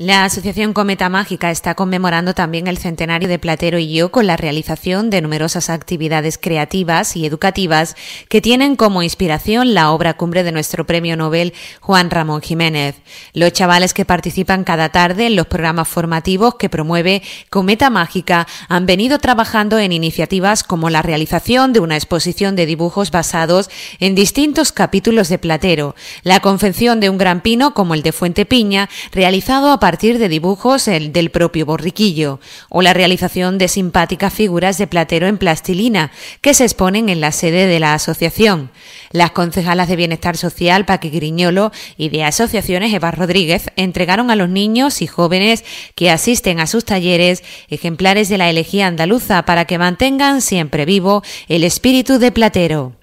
La Asociación Cometa Mágica está conmemorando también el centenario de Platero y yo con la realización de numerosas actividades creativas y educativas que tienen como inspiración la obra cumbre de nuestro premio Nobel Juan Ramón Jiménez. Los chavales que participan cada tarde en los programas formativos que promueve Cometa Mágica han venido trabajando en iniciativas como la realización de una exposición de dibujos basados en distintos capítulos de Platero, la confección de un gran pino como el de Fuente Piña, realizado a partir de dibujos del propio borriquillo o la realización de simpáticas figuras de platero en plastilina que se exponen en la sede de la asociación. Las concejalas de Bienestar Social, Paqui Griñolo y de asociaciones Eva Rodríguez entregaron a los niños y jóvenes que asisten a sus talleres ejemplares de la elegía andaluza para que mantengan siempre vivo el espíritu de platero.